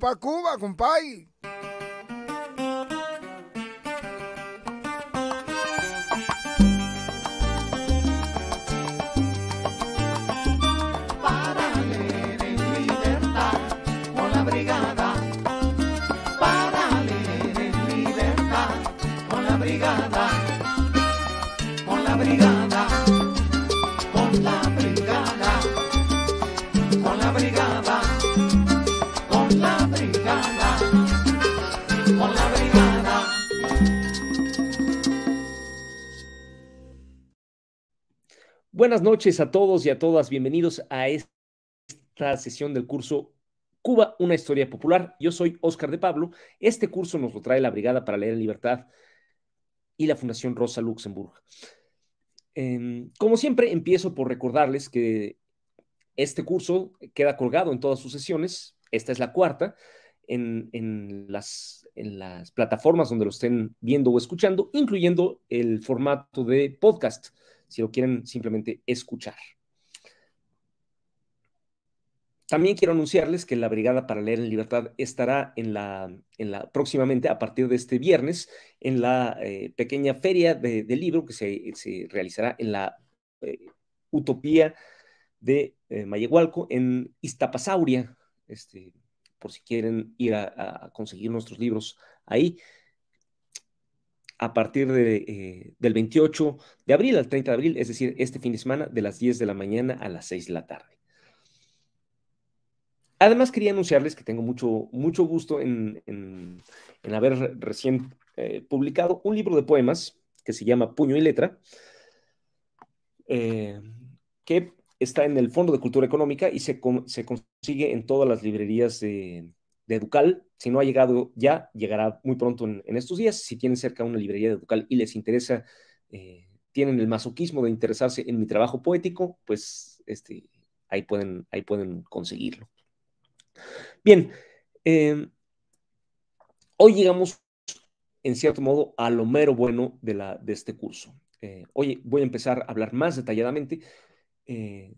para Cuba, compay. buenas noches a todos y a todas. Bienvenidos a esta sesión del curso Cuba, una historia popular. Yo soy Óscar de Pablo. Este curso nos lo trae la Brigada para Leer en Libertad y la Fundación Rosa Luxemburg. Em, como siempre, empiezo por recordarles que este curso queda colgado en todas sus sesiones. Esta es la cuarta. En, las, en las plataformas donde lo estén viendo o escuchando, incluyendo el formato de podcast si lo quieren simplemente escuchar. También quiero anunciarles que la Brigada para Leer en Libertad estará en la, en la próximamente, a partir de este viernes, en la eh, pequeña feria de, libro que se, realizará en la eh, Utopía de eh, Mayegualco en Iztapasauria, este, por si quieren ir a, a conseguir nuestros libros ahí a partir eh, del 28 de abril al 30 de abril, es decir, este fin de semana, de las 10 de la mañana a las 6 de la tarde. Además, quería anunciarles que tengo mucho, mucho gusto en, haber recién eh, publicado un libro de poemas que se llama Puño y Letra, eh, que está en el Fondo de Cultura Económica y se, se consigue en todas las librerías de, de Educal. Si no ha llegado ya, llegará muy pronto en, estos días. Si tienen cerca una librería de Educal y les interesa, eh, tienen el masoquismo de interesarse en mi trabajo poético, pues este, ahí, pueden, ahí pueden conseguirlo. Bien, em, hoy llegamos en cierto modo a lo mero bueno de, la, de este curso. Eh, hoy voy a empezar a hablar más detalladamente eh,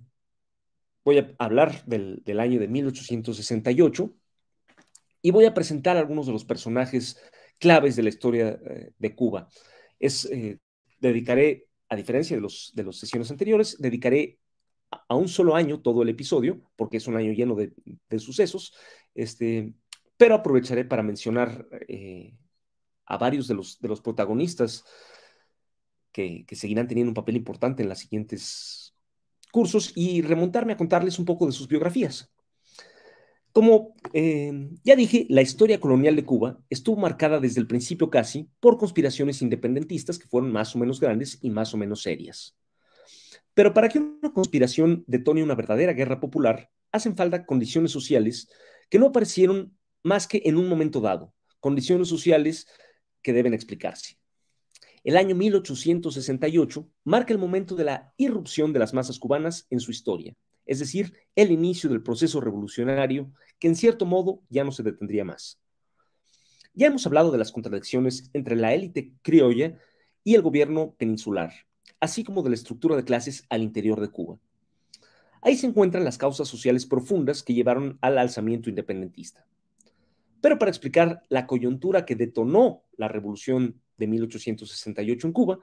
voy a hablar del, del, año de 1868, y voy a presentar algunos de los personajes claves de la historia eh, de Cuba. Es, eh, dedicaré, a diferencia de, los, de las sesiones anteriores, dedicaré a un solo año todo el episodio, porque es un año lleno de, sucesos, este, pero aprovecharé para mencionar eh, a varios de los, de los protagonistas que, que, seguirán teniendo un papel importante en los siguientes cursos y remontarme a contarles un poco de sus biografías. Como em, ya dije, la historia colonial de Cuba estuvo marcada desde el principio casi por conspiraciones independentistas que fueron más o menos grandes y más o menos serias. Pero para que una conspiración detone una verdadera guerra popular, hacen falta condiciones sociales que no aparecieron más que en un momento dado, condiciones sociales que deben explicarse. El año 1868 marca el momento de la irrupción de las masas cubanas en su historia, es decir, el inicio del proceso revolucionario que en cierto modo ya no se detendría más. Ya hemos hablado de las contradicciones entre la élite criolla y el gobierno peninsular, así como de la estructura de clases al interior de Cuba. Ahí se encuentran las causas sociales profundas que llevaron al alzamiento independentista. Pero para explicar la coyuntura que detonó la revolución de 1868 en Cuba,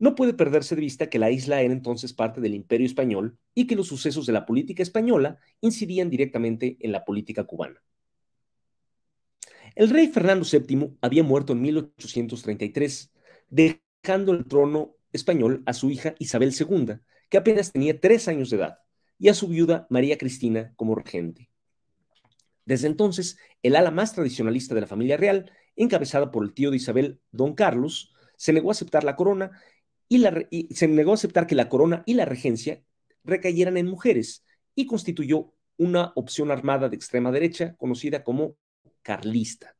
no puede perderse de vista que la isla era entonces parte del imperio español y que los sucesos de la política española incidían directamente en la política cubana. El rey Fernando VII había muerto en 1833, dejando el trono español a su hija Isabel II, que apenas tenía tres años de edad, y a su viuda María Cristina como regente. Desde entonces, el ala más tradicionalista de la familia real, encabezada por el tío de Isabel, don Carlos, se negó a aceptar la corona y, se negó a aceptar que la corona y la regencia recayeran en mujeres y constituyó una opción armada de extrema derecha conocida como carlista.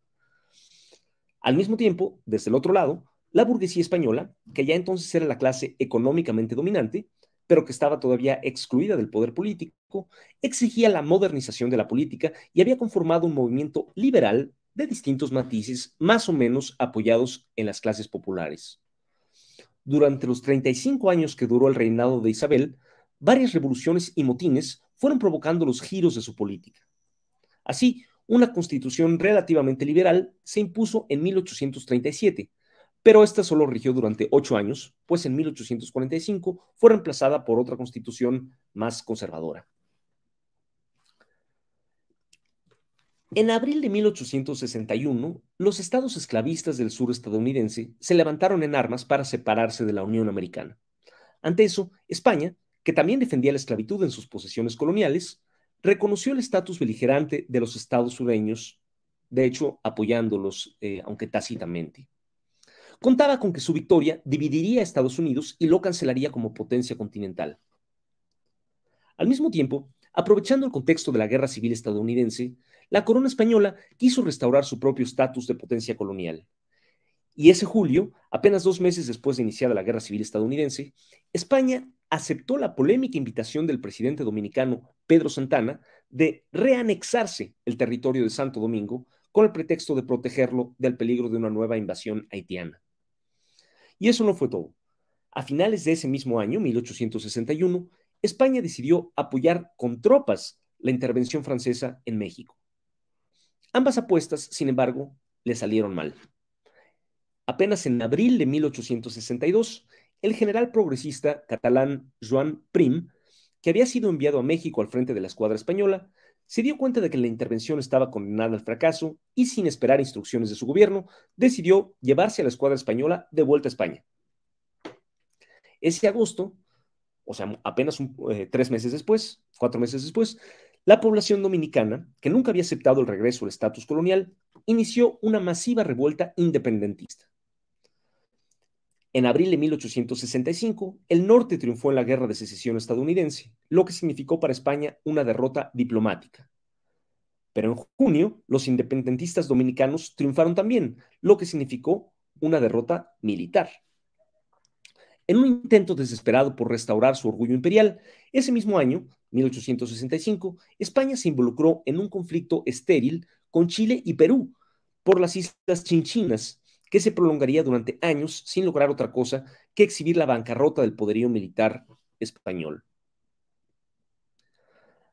Al mismo tiempo, desde el otro lado, la burguesía española, que ya entonces era la clase económicamente dominante, pero que estaba todavía excluida del poder político, exigía la modernización de la política y había conformado un movimiento liberal de distintos matices, más o menos apoyados en las clases populares. Durante los 35 años que duró el reinado de Isabel, varias revoluciones y motines fueron provocando los giros de su política. Así, una constitución relativamente liberal se impuso en 1837, pero esta solo rigió durante ocho años, pues en 1845 fue reemplazada por otra constitución más conservadora. En abril de 1861, los estados esclavistas del sur estadounidense se levantaron en armas para separarse de la Unión Americana. Ante eso, España, que también defendía la esclavitud en sus posesiones coloniales, reconoció el estatus beligerante de los estados sureños, de hecho apoyándolos, eh, aunque tácitamente. Contaba con que su victoria dividiría a Estados Unidos y lo cancelaría como potencia continental. Al mismo tiempo, aprovechando el contexto de la Guerra Civil estadounidense, la corona española quiso restaurar su propio estatus de potencia colonial. Y ese julio, apenas dos meses después de iniciada la Guerra Civil estadounidense, España aceptó la polémica invitación del presidente dominicano Pedro Santana de reanexarse el territorio de Santo Domingo con el pretexto de protegerlo del peligro de una nueva invasión haitiana. Y eso no fue todo. A finales de ese mismo año, 1861, España decidió apoyar con tropas la intervención francesa en México. Ambas apuestas, sin embargo, le salieron mal. Apenas en abril de 1862, el general progresista catalán Joan Prim, que había sido enviado a México al frente de la escuadra española, se dio cuenta de que la intervención estaba condenada al fracaso y, sin esperar instrucciones de su gobierno, decidió llevarse a la escuadra española de vuelta a España. Ese agosto, o sea, apenas eh, tres meses después, cuatro meses después, la población dominicana, que nunca había aceptado el regreso al estatus colonial, inició una masiva revuelta independentista. En abril de 1865, el norte triunfó en la Guerra de Secesión estadounidense, lo que significó para España una derrota diplomática. Pero en junio, los independentistas dominicanos triunfaron también, lo que significó una derrota militar. En un intento desesperado por restaurar su orgullo imperial, ese mismo año 1865, España se involucró en un conflicto estéril con Chile y Perú por las islas Chinchinas, que se prolongaría durante años sin lograr otra cosa que exhibir la bancarrota del poderío militar español.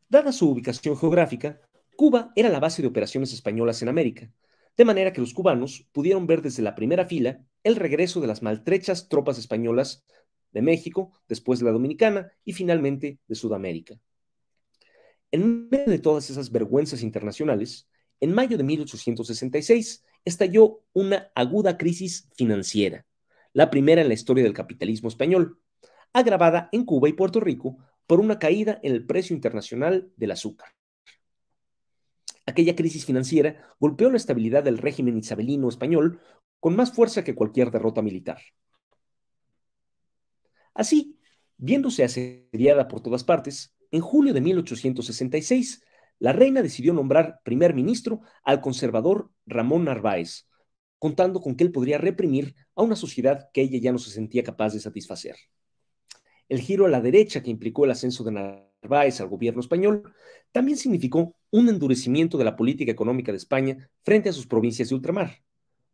Dada su ubicación geográfica, Cuba era la base de operaciones españolas en América, de manera que los cubanos pudieron ver desde la primera fila el regreso de las maltrechas tropas españolas de México, después de la Dominicana y finalmente de Sudamérica. En medio de todas esas vergüenzas internacionales, en mayo de 1866 estalló una aguda crisis financiera, la primera en la historia del capitalismo español, agravada en Cuba y Puerto Rico por una caída en el precio internacional del azúcar. Aquella crisis financiera golpeó la estabilidad del régimen isabelino español con más fuerza que cualquier derrota militar. Así, viéndose asediada por todas partes, en julio de 1866, la reina decidió nombrar primer ministro al conservador Ramón Narváez, contando con que él podría reprimir a una sociedad que ella ya no se sentía capaz de satisfacer. El giro a la derecha que implicó el ascenso de Narváez al gobierno español también significó un endurecimiento de la política económica de España frente a sus provincias de ultramar,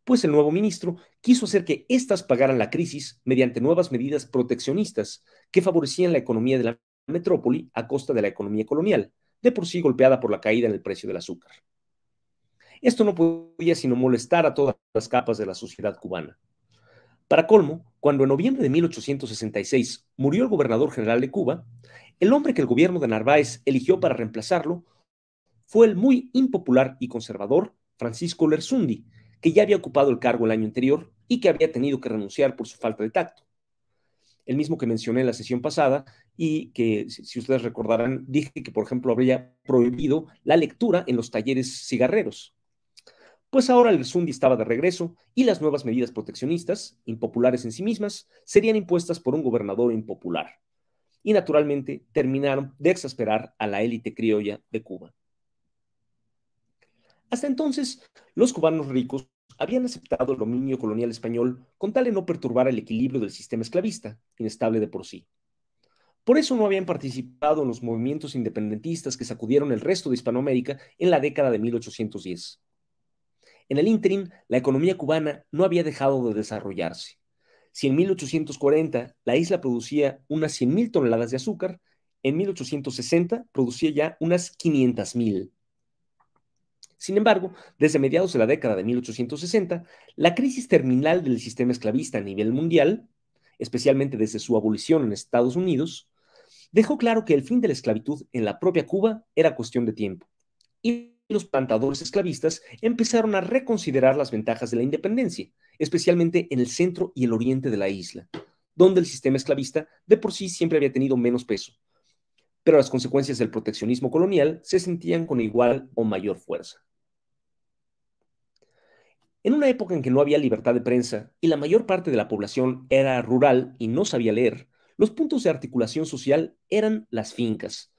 pues el nuevo ministro quiso hacer que éstas pagaran la crisis mediante nuevas medidas proteccionistas que favorecían la economía de la metrópoli a costa de la economía colonial, de por sí golpeada por la caída en el precio del azúcar. Esto no podía sino molestar a todas las capas de la sociedad cubana. Para colmo, cuando en noviembre de 1866 murió el gobernador general de Cuba, el hombre que el gobierno de Narváez eligió para reemplazarlo fue el muy impopular y conservador Francisco Lerzundi, que ya había ocupado el cargo el año anterior y que había tenido que renunciar por su falta de tacto el mismo que mencioné en la sesión pasada y que, si ustedes recordarán, dije que, por ejemplo, habría prohibido la lectura en los talleres cigarreros. Pues ahora el Sundi estaba de regreso y las nuevas medidas proteccionistas, impopulares en sí mismas, serían impuestas por un gobernador impopular. Y naturalmente terminaron de exasperar a la élite criolla de Cuba. Hasta entonces, los cubanos ricos habían aceptado el dominio colonial español con tal de no perturbar el equilibrio del sistema esclavista, inestable de por sí. Por eso no habían participado en los movimientos independentistas que sacudieron el resto de Hispanoamérica en la década de 1810. En el ínterin, la economía cubana no había dejado de desarrollarse. Si en 1840 la isla producía unas 100.000 toneladas de azúcar, en 1860 producía ya unas 500.000. Sin embargo, desde mediados de la década de 1860, la crisis terminal del sistema esclavista a nivel mundial, especialmente desde su abolición en Estados Unidos, dejó claro que el fin de la esclavitud en la propia Cuba era cuestión de tiempo. Y los plantadores esclavistas empezaron a reconsiderar las ventajas de la independencia, especialmente en el centro y el oriente de la isla, donde el sistema esclavista de por sí siempre había tenido menos peso pero las consecuencias del proteccionismo colonial se sentían con igual o mayor fuerza. En una época en que no había libertad de prensa y la mayor parte de la población era rural y no sabía leer, los puntos de articulación social eran las fincas,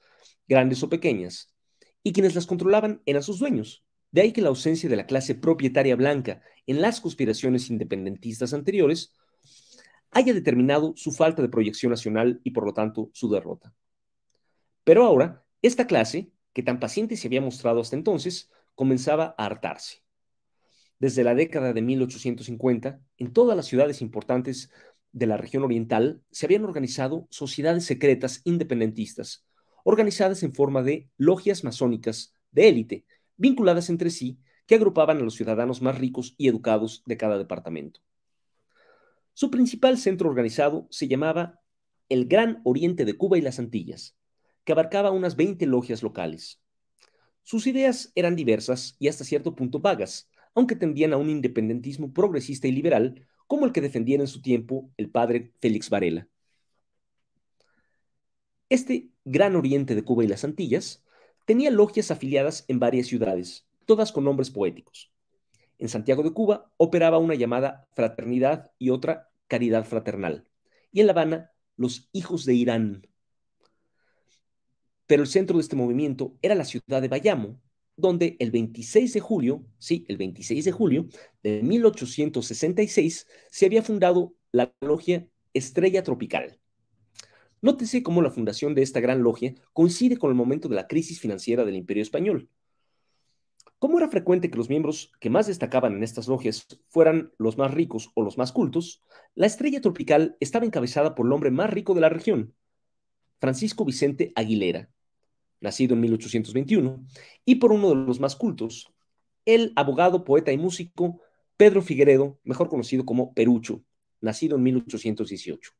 grandes o pequeñas, y quienes las controlaban eran sus dueños. De ahí que la ausencia de la clase propietaria blanca en las conspiraciones independentistas anteriores haya determinado su falta de proyección nacional y por lo tanto su derrota. Pero ahora, esta clase, que tan paciente se había mostrado hasta entonces, comenzaba a hartarse. Desde la década de 1850, en todas las ciudades importantes de la región oriental se habían organizado sociedades secretas independentistas, organizadas en forma de logias masónicas de élite, vinculadas entre sí, que agrupaban a los ciudadanos más ricos y educados de cada departamento. Su principal centro organizado se llamaba el Gran Oriente de Cuba y las Antillas, que abarcaba unas 20 logias locales. Sus ideas eran diversas y hasta cierto punto vagas, aunque tendían a un independentismo progresista y liberal como el que defendía en su tiempo el padre Félix Varela. Este gran oriente de Cuba y las Antillas tenía logias afiliadas en varias ciudades, todas con nombres poéticos. En Santiago de Cuba operaba una llamada Fraternidad y otra Caridad Fraternal, y en La Habana los Hijos de Irán, pero el centro de este movimiento era la ciudad de Bayamo, donde el 26 de julio, sí, el 26 de julio de 1866, se había fundado la logia Estrella Tropical. Nótese cómo la fundación de esta gran logia coincide con el momento de la crisis financiera del Imperio Español. Como era frecuente que los miembros que más destacaban en estas logias fueran los más ricos o los más cultos, la Estrella Tropical estaba encabezada por el hombre más rico de la región, Francisco Vicente Aguilera, nacido en 1821, y por uno de los más cultos, el abogado, poeta y músico Pedro Figueredo, mejor conocido como Perucho, nacido en 1818.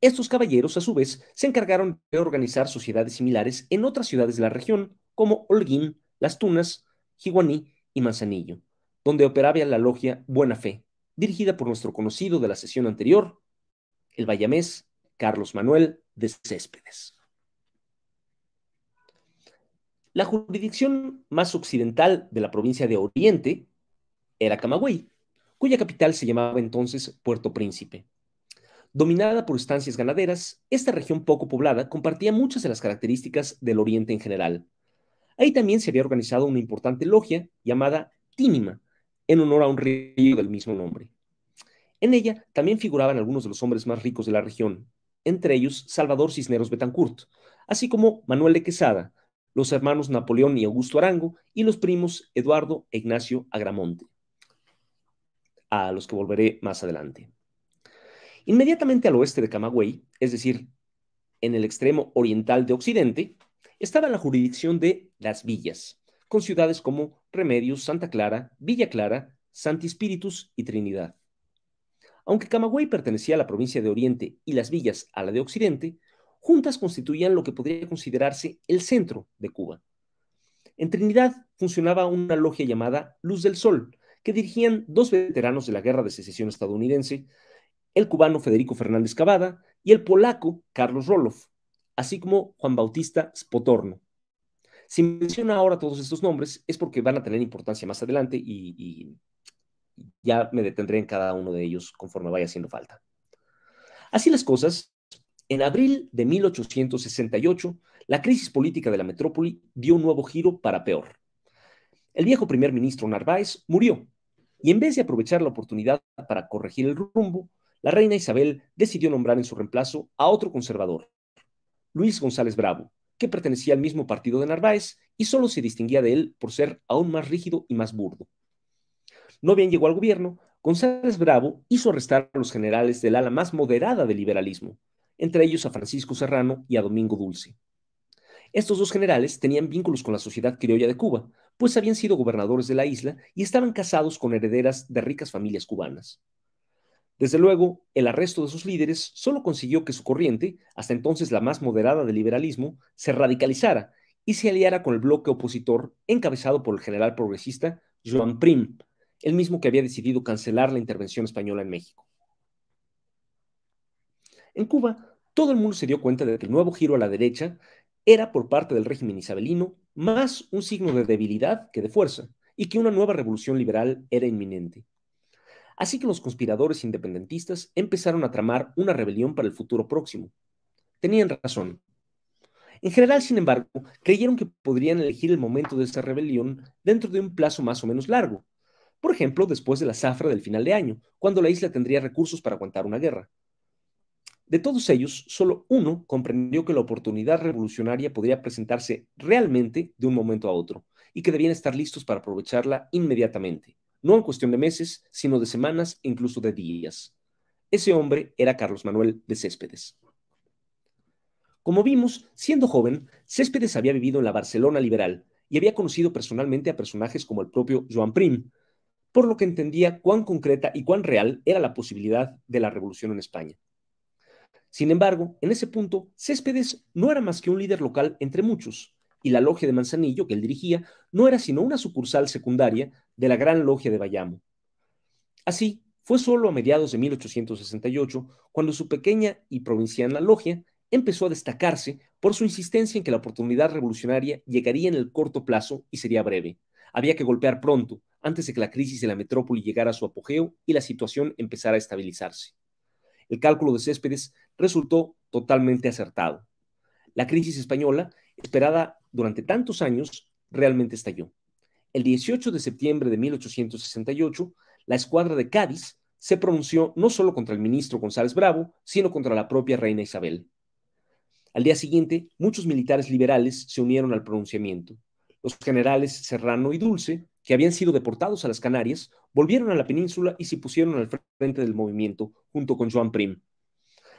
Estos caballeros, a su vez, se encargaron de organizar sociedades similares en otras ciudades de la región, como Holguín, Las Tunas, Jiguaní y Manzanillo, donde operaba la logia Buena Fe, dirigida por nuestro conocido de la sesión anterior, el vallamés Carlos Manuel de Céspedes. La jurisdicción más occidental de la provincia de Oriente era Camagüey, cuya capital se llamaba entonces Puerto Príncipe. Dominada por estancias ganaderas, esta región poco poblada compartía muchas de las características del Oriente en general. Ahí también se había organizado una importante logia llamada Tínima, en honor a un río del mismo nombre. En ella también figuraban algunos de los hombres más ricos de la región, entre ellos Salvador Cisneros Betancourt, así como Manuel de Quesada, los hermanos Napoleón y Augusto Arango y los primos Eduardo e Ignacio Agramonte, a los que volveré más adelante. Inmediatamente al oeste de Camagüey, es decir, en el extremo oriental de Occidente, estaba la jurisdicción de Las Villas, con ciudades como Remedios, Santa Clara, Villa Clara, Santi Espíritus y Trinidad. Aunque Camagüey pertenecía a la provincia de Oriente y Las Villas a la de Occidente, juntas constituían lo que podría considerarse el centro de Cuba. En Trinidad funcionaba una logia llamada Luz del Sol, que dirigían dos veteranos de la Guerra de Secesión estadounidense, el cubano Federico Fernández Cavada y el polaco Carlos Roloff, así como Juan Bautista Spotorno. Si menciono ahora todos estos nombres es porque van a tener importancia más adelante y, y ya me detendré en cada uno de ellos conforme vaya haciendo falta. Así las cosas, en abril de 1868, la crisis política de la metrópoli dio un nuevo giro para peor. El viejo primer ministro Narváez murió y en vez de aprovechar la oportunidad para corregir el rumbo, la reina Isabel decidió nombrar en su reemplazo a otro conservador, Luis González Bravo, que pertenecía al mismo partido de Narváez y solo se distinguía de él por ser aún más rígido y más burdo. No bien llegó al gobierno, González Bravo hizo arrestar a los generales del ala más moderada del liberalismo, entre ellos a Francisco Serrano y a Domingo Dulce. Estos dos generales tenían vínculos con la sociedad criolla de Cuba, pues habían sido gobernadores de la isla y estaban casados con herederas de ricas familias cubanas. Desde luego, el arresto de sus líderes solo consiguió que su corriente, hasta entonces la más moderada del liberalismo, se radicalizara y se aliara con el bloque opositor encabezado por el general progresista Joan Prim, el mismo que había decidido cancelar la intervención española en México. En Cuba, todo el mundo se dio cuenta de que el nuevo giro a la derecha era por parte del régimen isabelino más un signo de debilidad que de fuerza, y que una nueva revolución liberal era inminente. Así que los conspiradores independentistas empezaron a tramar una rebelión para el futuro próximo. Tenían razón. En general, sin embargo, creyeron que podrían elegir el momento de esta rebelión dentro de un plazo más o menos largo, por ejemplo, después de la zafra del final de año, cuando la isla tendría recursos para aguantar una guerra. De todos ellos, solo uno comprendió que la oportunidad revolucionaria podría presentarse realmente de un momento a otro y que debían estar listos para aprovecharla inmediatamente, no en cuestión de meses, sino de semanas e incluso de días. Ese hombre era Carlos Manuel de Céspedes. Como vimos, siendo joven, Céspedes había vivido en la Barcelona liberal y había conocido personalmente a personajes como el propio Joan Prim, por lo que entendía cuán concreta y cuán real era la posibilidad de la revolución en España. Sin embargo, en ese punto, Céspedes no era más que un líder local entre muchos, y la logia de Manzanillo que él dirigía no era sino una sucursal secundaria de la gran logia de Bayamo. Así, fue solo a mediados de 1868 cuando su pequeña y provinciana logia empezó a destacarse por su insistencia en que la oportunidad revolucionaria llegaría en el corto plazo y sería breve. Había que golpear pronto, antes de que la crisis de la metrópoli llegara a su apogeo y la situación empezara a estabilizarse el cálculo de Céspedes resultó totalmente acertado. La crisis española, esperada durante tantos años, realmente estalló. El 18 de septiembre de 1868, la escuadra de Cádiz se pronunció no solo contra el ministro González Bravo, sino contra la propia reina Isabel. Al día siguiente, muchos militares liberales se unieron al pronunciamiento. Los generales Serrano y Dulce que habían sido deportados a las Canarias, volvieron a la península y se pusieron al frente del movimiento junto con Joan Prim.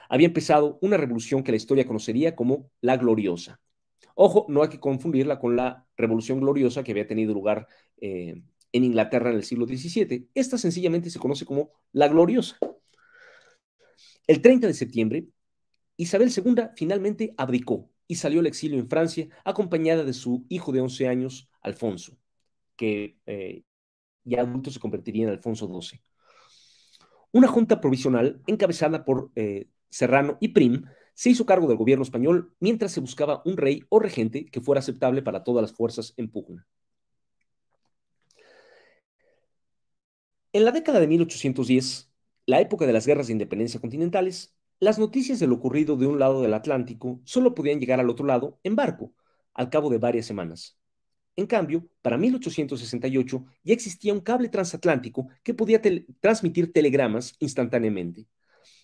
Había empezado una revolución que la historia conocería como la Gloriosa. Ojo, no hay que confundirla con la Revolución Gloriosa que había tenido lugar eh, en Inglaterra en el siglo XVII. Esta sencillamente se conoce como la Gloriosa. El 30 de septiembre, Isabel II finalmente abdicó y salió al exilio en Francia acompañada de su hijo de 11 años, Alfonso que eh, ya adulto se convertiría en Alfonso XII. Una junta provisional encabezada por eh, Serrano y Prim se hizo cargo del gobierno español mientras se buscaba un rey o regente que fuera aceptable para todas las fuerzas en pugna. En la década de 1810, la época de las guerras de independencia continentales, las noticias de lo ocurrido de un lado del Atlántico solo podían llegar al otro lado en barco, al cabo de varias semanas. En cambio, para 1868 ya existía un cable transatlántico que podía transmitir telegramas instantáneamente.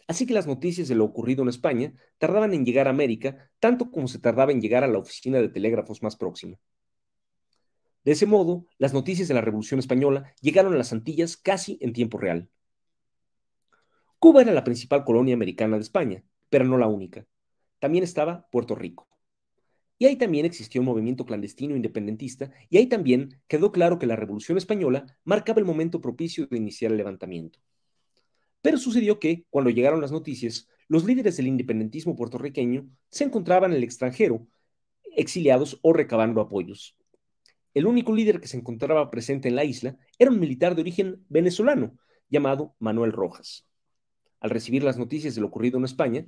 Así que las noticias de lo ocurrido en España tardaban en llegar a América tanto como se tardaba en llegar a la oficina de telégrafos más próxima. De ese modo, las noticias de la Revolución Española llegaron a las Antillas casi en tiempo real. Cuba era la principal colonia americana de España, pero no la única. También estaba Puerto Rico. Y ahí también existió un movimiento clandestino independentista, y ahí también quedó claro que la Revolución Española marcaba el momento propicio de iniciar el levantamiento. Pero sucedió que, cuando llegaron las noticias, los líderes del independentismo puertorriqueño se encontraban en el extranjero, exiliados o recabando apoyos. El único líder que se encontraba presente en la isla era un militar de origen venezolano, llamado Manuel Rojas. Al recibir las noticias de lo ocurrido en España,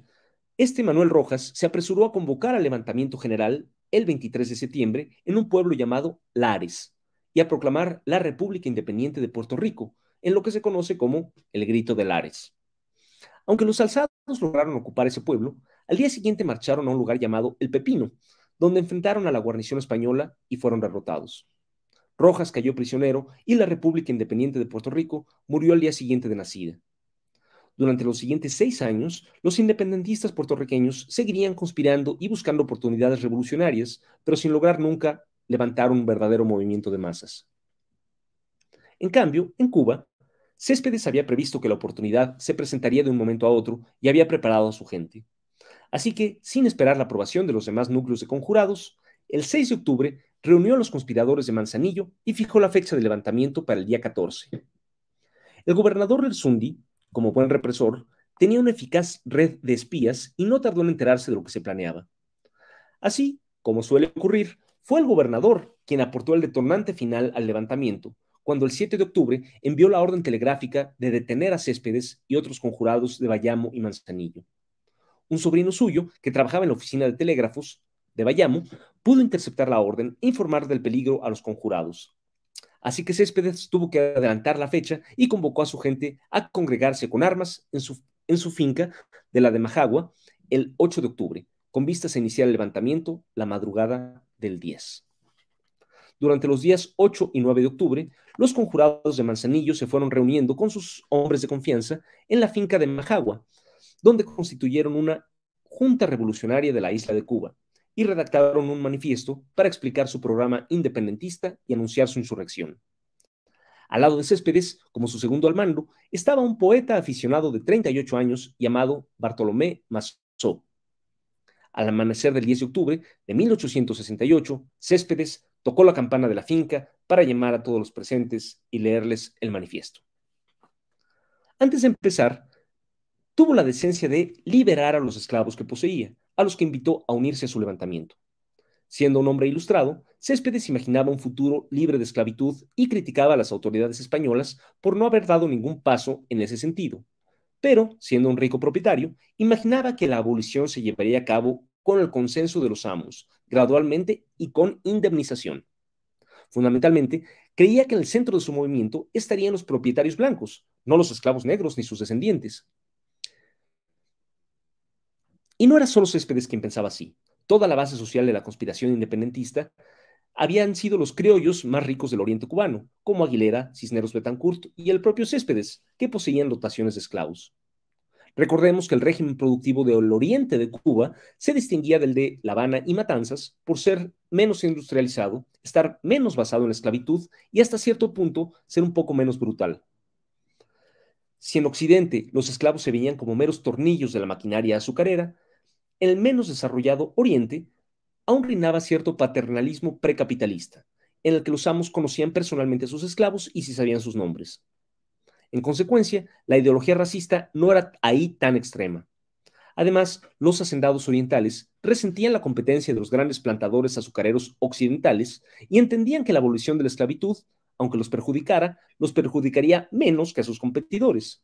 este Manuel Rojas se apresuró a convocar al levantamiento general el 23 de septiembre en un pueblo llamado Lares y a proclamar la República Independiente de Puerto Rico, en lo que se conoce como el Grito de Lares. Aunque los alzados lograron ocupar ese pueblo, al día siguiente marcharon a un lugar llamado El Pepino, donde enfrentaron a la guarnición española y fueron derrotados. Rojas cayó prisionero y la República Independiente de Puerto Rico murió al día siguiente de nacida. Durante los siguientes seis años, los independentistas puertorriqueños seguirían conspirando y buscando oportunidades revolucionarias, pero sin lograr nunca levantar un verdadero movimiento de masas. En cambio, en Cuba, Céspedes había previsto que la oportunidad se presentaría de un momento a otro y había preparado a su gente. Así que, sin esperar la aprobación de los demás núcleos de conjurados, el 6 de octubre reunió a los conspiradores de Manzanillo y fijó la fecha de levantamiento para el día 14. El gobernador del Sundi como buen represor, tenía una eficaz red de espías y no tardó en enterarse de lo que se planeaba. Así, como suele ocurrir, fue el gobernador quien aportó el detonante final al levantamiento, cuando el 7 de octubre envió la orden telegráfica de detener a Céspedes y otros conjurados de Bayamo y Manzanillo. Un sobrino suyo, que trabajaba en la oficina de telégrafos de Bayamo, pudo interceptar la orden e informar del peligro a los conjurados. Así que Céspedes tuvo que adelantar la fecha y convocó a su gente a congregarse con armas en su, finca de la de Majagua el 8 de octubre, con vistas a iniciar el levantamiento la madrugada del 10. Durante los días 8 y 9 de octubre, los conjurados de Manzanillo se fueron reuniendo con sus hombres de confianza en la finca de Majagua, donde constituyeron una junta revolucionaria de la isla de Cuba, y redactaron un manifiesto para explicar su programa independentista y anunciar su insurrección. Al lado de Céspedes, como su segundo al mando, estaba un poeta aficionado de 38 años llamado Bartolomé Massot. Al amanecer del 10 de octubre de 1868, Céspedes tocó la campana de la finca para llamar a todos los presentes y leerles el manifiesto. Antes de empezar, tuvo la decencia de liberar a los esclavos que poseía, a los que invitó a unirse a su levantamiento. Siendo un hombre ilustrado, Céspedes imaginaba un futuro libre de esclavitud y criticaba a las autoridades españolas por no haber dado ningún paso en ese sentido. Pero, siendo un rico propietario, imaginaba que la abolición se llevaría a cabo con el consenso de los amos, gradualmente y con indemnización. Fundamentalmente, creía que en el centro de su movimiento estarían los propietarios blancos, no los esclavos negros ni sus descendientes. Y no era solo Céspedes quien pensaba así. Toda la base social de la conspiración independentista habían sido los criollos más ricos del oriente cubano, como Aguilera, Cisneros Betancourt y el propio Céspedes, que poseían dotaciones de esclavos. Recordemos que el régimen productivo del oriente de Cuba se distinguía del de La Habana y Matanzas por ser menos industrializado, estar menos basado en la esclavitud y hasta cierto punto ser un poco menos brutal. Si en Occidente los esclavos se veían como meros tornillos de la maquinaria azucarera, el menos desarrollado Oriente, aún reinaba cierto paternalismo precapitalista, en el que los amos conocían personalmente a sus esclavos y si sabían sus nombres. En consecuencia, la ideología racista no era ahí tan extrema. Además, los hacendados orientales resentían la competencia de los grandes plantadores azucareros occidentales y entendían que la abolición de la esclavitud, aunque los perjudicara, los perjudicaría menos que a sus competidores.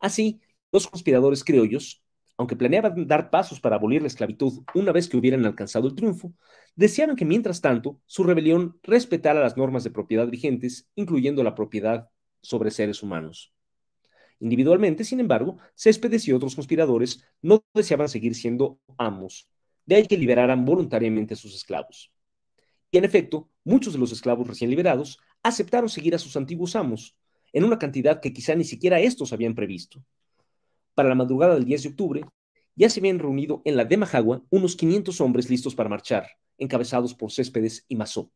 Así, los conspiradores criollos aunque planeaban dar pasos para abolir la esclavitud una vez que hubieran alcanzado el triunfo, deseaban que mientras tanto su rebelión respetara las normas de propiedad vigentes, incluyendo la propiedad sobre seres humanos. Individualmente, sin embargo, Céspedes y otros conspiradores no deseaban seguir siendo amos, de ahí que liberaran voluntariamente a sus esclavos. Y en efecto, muchos de los esclavos recién liberados aceptaron seguir a sus antiguos amos, en una cantidad que quizá ni siquiera estos habían previsto para la madrugada del 10 de octubre, ya se habían reunido en la de Majagua unos 500 hombres listos para marchar, encabezados por Céspedes y Mazó.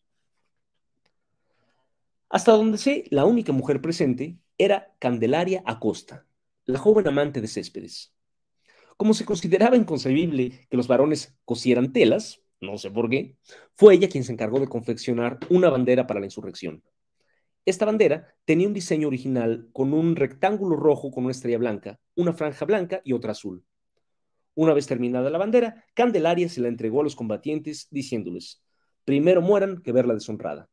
Hasta donde sé, la única mujer presente era Candelaria Acosta, la joven amante de Céspedes. Como se consideraba inconcebible que los varones cosieran telas, no sé por qué, fue ella quien se encargó de confeccionar una bandera para la insurrección. Esta bandera tenía un diseño original con un rectángulo rojo con una estrella blanca, una franja blanca y otra azul. Una vez terminada la bandera, Candelaria se la entregó a los combatientes diciéndoles, primero mueran que verla deshonrada.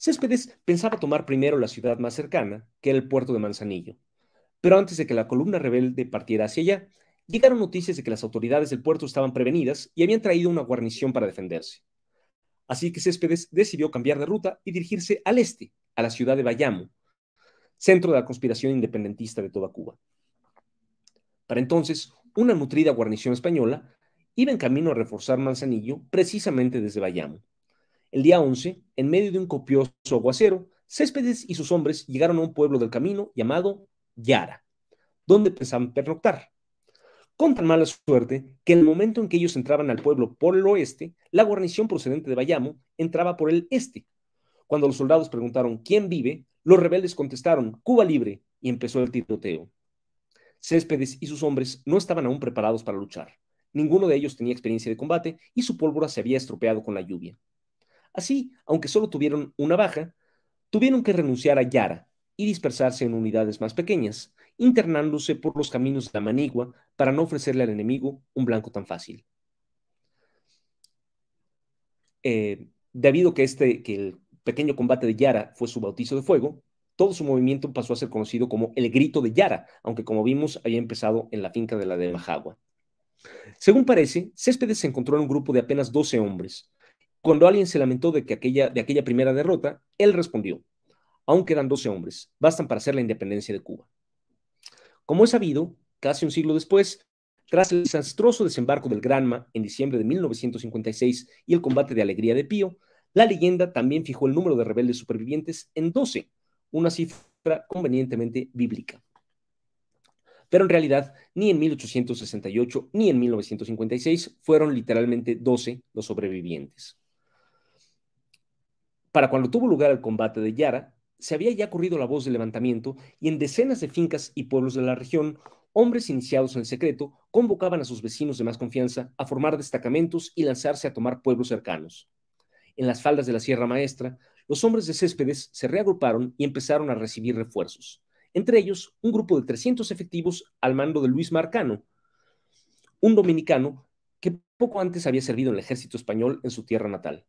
Céspedes pensaba tomar primero la ciudad más cercana, que era el puerto de Manzanillo. Pero antes de que la columna rebelde partiera hacia allá, llegaron noticias de que las autoridades del puerto estaban prevenidas y habían traído una guarnición para defenderse así que Céspedes decidió cambiar de ruta y dirigirse al este, a la ciudad de Bayamo, centro de la conspiración independentista de toda Cuba. Para entonces, una nutrida guarnición española iba en camino a reforzar Manzanillo precisamente desde Bayamo. El día 11, en medio de un copioso aguacero, Céspedes y sus hombres llegaron a un pueblo del camino llamado Yara, donde pensaban pernoctar con tan mala suerte que en el momento en que ellos entraban al pueblo por el oeste, la guarnición procedente de Bayamo entraba por el este. Cuando los soldados preguntaron quién vive, los rebeldes contestaron Cuba libre y empezó el tiroteo. Céspedes y sus hombres no estaban aún preparados para luchar. Ninguno de ellos tenía experiencia de combate y su pólvora se había estropeado con la lluvia. Así, aunque solo tuvieron una baja, tuvieron que renunciar a Yara y dispersarse en unidades más pequeñas, internándose por los caminos de la manigua para no ofrecerle al enemigo un blanco tan fácil. Eh, debido a que, este, que el pequeño combate de Yara fue su bautizo de fuego, todo su movimiento pasó a ser conocido como el Grito de Yara, aunque como vimos había empezado en la finca de la de Majagua. Según parece, Céspedes se encontró en un grupo de apenas 12 hombres. Cuando alguien se lamentó de, que aquella, de aquella primera derrota, él respondió, aún quedan 12 hombres, bastan para hacer la independencia de Cuba. Como es sabido, casi un siglo después, tras el desastroso desembarco del Granma en diciembre de 1956 y el combate de Alegría de Pío, la leyenda también fijó el número de rebeldes supervivientes en 12, una cifra convenientemente bíblica. Pero en realidad, ni en 1868 ni en 1956 fueron literalmente 12 los sobrevivientes. Para cuando tuvo lugar el combate de Yara, se había ya corrido la voz del levantamiento y en decenas de fincas y pueblos de la región, hombres iniciados en el secreto convocaban a sus vecinos de más confianza a formar destacamentos y lanzarse a tomar pueblos cercanos. En las faldas de la Sierra Maestra, los hombres de Céspedes se reagruparon y empezaron a recibir refuerzos, entre ellos un grupo de 300 efectivos al mando de Luis Marcano, un dominicano que poco antes había servido en el ejército español en su tierra natal.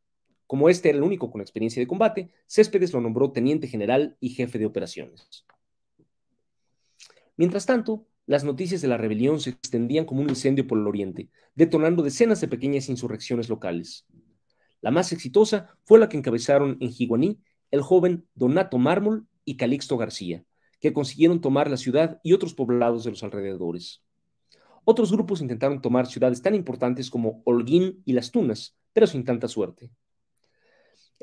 Como este era el único con experiencia de combate, Céspedes lo nombró teniente general y jefe de operaciones. Mientras tanto, las noticias de la rebelión se extendían como un incendio por el oriente, detonando decenas de pequeñas insurrecciones locales. La más exitosa fue la que encabezaron en Jiguaní el joven Donato Mármol y Calixto García, que consiguieron tomar la ciudad y otros poblados de los alrededores. Otros grupos intentaron tomar ciudades tan importantes como Holguín y Las Tunas, pero sin tanta suerte.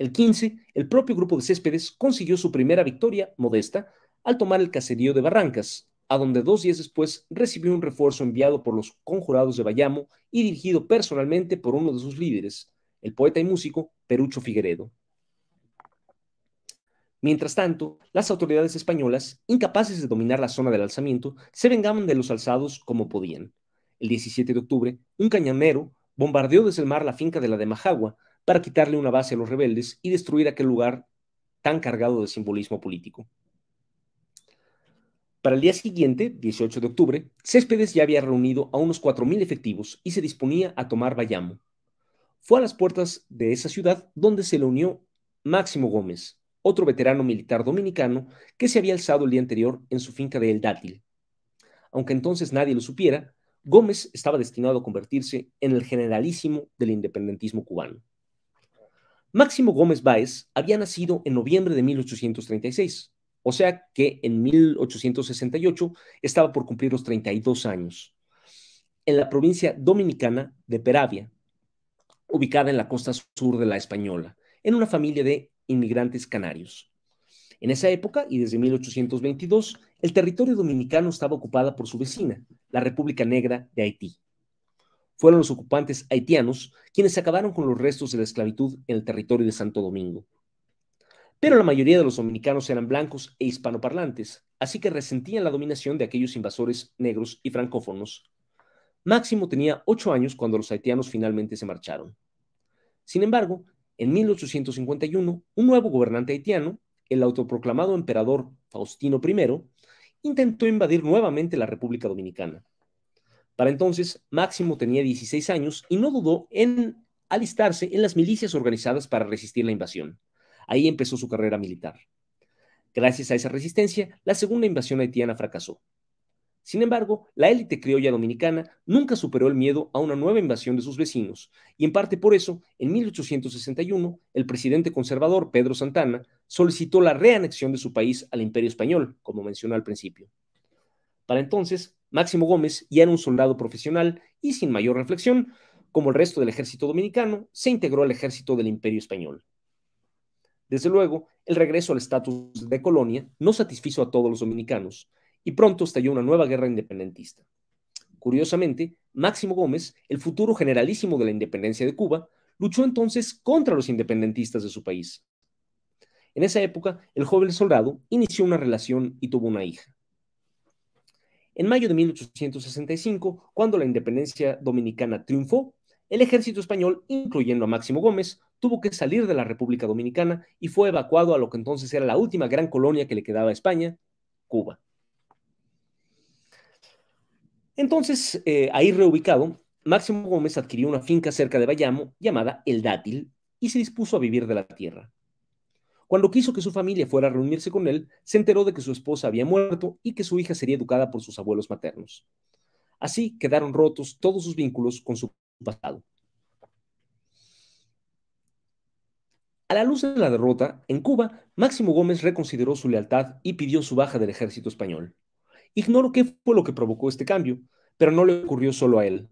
El 15, el propio grupo de Céspedes consiguió su primera victoria modesta al tomar el caserío de Barrancas, a donde dos días después recibió un refuerzo enviado por los conjurados de Bayamo y dirigido personalmente por uno de sus líderes, el poeta y músico Perucho Figueredo. Mientras tanto, las autoridades españolas, incapaces de dominar la zona del alzamiento, se vengaban de los alzados como podían. El 17 de octubre, un cañamero bombardeó desde el mar la finca de la de Majagua, para quitarle una base a los rebeldes y destruir aquel lugar tan cargado de simbolismo político. Para el día siguiente, 18 de octubre, Céspedes ya había reunido a unos 4.000 efectivos y se disponía a tomar Bayamo. Fue a las puertas de esa ciudad donde se le unió Máximo Gómez, otro veterano militar dominicano que se había alzado el día anterior en su finca de El Dátil. Aunque entonces nadie lo supiera, Gómez estaba destinado a convertirse en el generalísimo del independentismo cubano. Máximo Gómez Báez había nacido en noviembre de 1836, o sea que en 1868 estaba por cumplir los 32 años, en la provincia dominicana de Peravia, ubicada en la costa sur de la Española, en una familia de inmigrantes canarios. En esa época y desde 1822, el territorio dominicano estaba ocupada por su vecina, la República Negra de Haití fueron los ocupantes haitianos quienes acabaron con los restos de la esclavitud en el territorio de Santo Domingo. Pero la mayoría de los dominicanos eran blancos e hispanoparlantes, así que resentían la dominación de aquellos invasores negros y francófonos. Máximo tenía ocho años cuando los haitianos finalmente se marcharon. Sin embargo, en 1851, un nuevo gobernante haitiano, el autoproclamado emperador Faustino I, intentó invadir nuevamente la República Dominicana. Para entonces, Máximo tenía 16 años y no dudó en alistarse en las milicias organizadas para resistir la invasión. Ahí empezó su carrera militar. Gracias a esa resistencia, la segunda invasión haitiana fracasó. Sin embargo, la élite criolla dominicana nunca superó el miedo a una nueva invasión de sus vecinos, y en parte por eso, en 1861, el presidente conservador Pedro Santana solicitó la reanexión de su país al Imperio Español, como mencionó al principio. Para entonces, Máximo Gómez ya era un soldado profesional y sin mayor reflexión, como el resto del ejército dominicano, se integró al ejército del Imperio Español. Desde luego, el regreso al estatus de colonia no satisfizo a todos los dominicanos y pronto estalló una nueva guerra independentista. Curiosamente, Máximo Gómez, el futuro generalísimo de la independencia de Cuba, luchó entonces contra los independentistas de su país. En esa época, el joven soldado inició una relación y tuvo una hija. En mayo de 1865, cuando la independencia dominicana triunfó, el ejército español, incluyendo a Máximo Gómez, tuvo que salir de la República Dominicana y fue evacuado a lo que entonces era la última gran colonia que le quedaba a España, Cuba. Entonces, eh, ahí reubicado, Máximo Gómez adquirió una finca cerca de Bayamo llamada El Dátil y se dispuso a vivir de la tierra. Cuando quiso que su familia fuera a reunirse con él, se enteró de que su esposa había muerto y que su hija sería educada por sus abuelos maternos. Así quedaron rotos todos sus vínculos con su pasado. A la luz de la derrota, en Cuba, Máximo Gómez reconsideró su lealtad y pidió su baja del ejército español. Ignoro qué fue lo que provocó este cambio, pero no le ocurrió solo a él.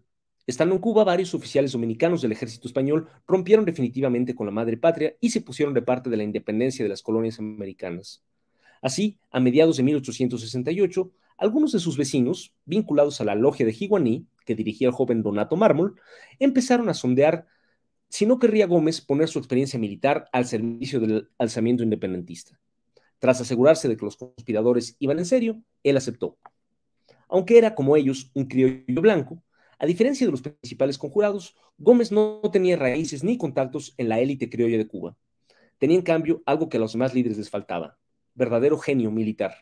Estando en Cuba, varios oficiales dominicanos del ejército español rompieron definitivamente con la madre patria y se pusieron de parte de la independencia de las colonias americanas. Así, a mediados de 1868, algunos de sus vecinos, vinculados a la logia de Jiguaní, que dirigía el joven Donato Mármol, empezaron a sondear si no querría Gómez poner su experiencia militar al servicio del alzamiento independentista. Tras asegurarse de que los conspiradores iban en serio, él aceptó. Aunque era, como ellos, un criollo blanco, a diferencia de los principales conjurados, Gómez no tenía raíces ni contactos en la élite criolla de Cuba. Tenía en cambio algo que a los demás líderes les faltaba, verdadero genio militar.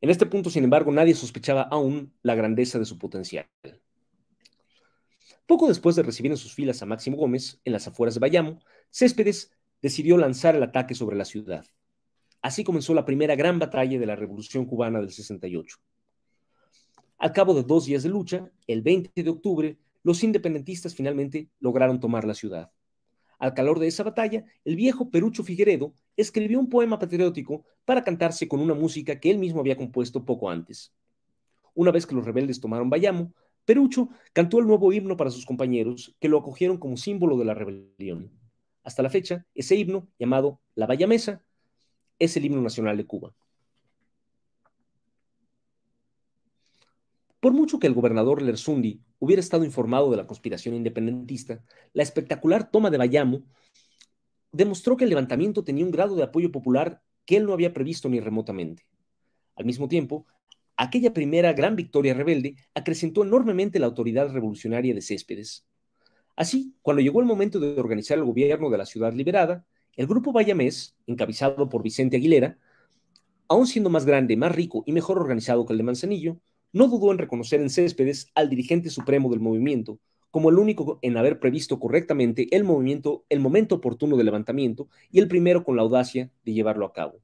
En este punto, sin embargo, nadie sospechaba aún la grandeza de su potencial. Poco después de recibir en sus filas a Máximo Gómez, en las afueras de Bayamo, Céspedes decidió lanzar el ataque sobre la ciudad. Así comenzó la primera gran batalla de la Revolución Cubana del 68. Al cabo de dos días de lucha, el 20 de octubre, los independentistas finalmente lograron tomar la ciudad. Al calor de esa batalla, el viejo Perucho Figueredo escribió un poema patriótico para cantarse con una música que él mismo había compuesto poco antes. Una vez que los rebeldes tomaron Bayamo, Perucho cantó el nuevo himno para sus compañeros, que lo acogieron como símbolo de la rebelión. Hasta la fecha, ese himno, llamado La Bayamesa, es el himno nacional de Cuba. Por mucho que el gobernador Lersundi hubiera estado informado de la conspiración independentista, la espectacular toma de Bayamo demostró que el levantamiento tenía un grado de apoyo popular que él no había previsto ni remotamente. Al mismo tiempo, aquella primera gran victoria rebelde acrecentó enormemente la autoridad revolucionaria de Céspedes. Así, cuando llegó el momento de organizar el gobierno de la ciudad liberada, el grupo Bayamés, encabezado por Vicente Aguilera, aún siendo más grande, más rico y mejor organizado que el de Manzanillo, no dudó en reconocer en Céspedes al dirigente supremo del movimiento como el único en haber previsto correctamente el movimiento, el momento oportuno del levantamiento y el primero con la audacia de llevarlo a cabo.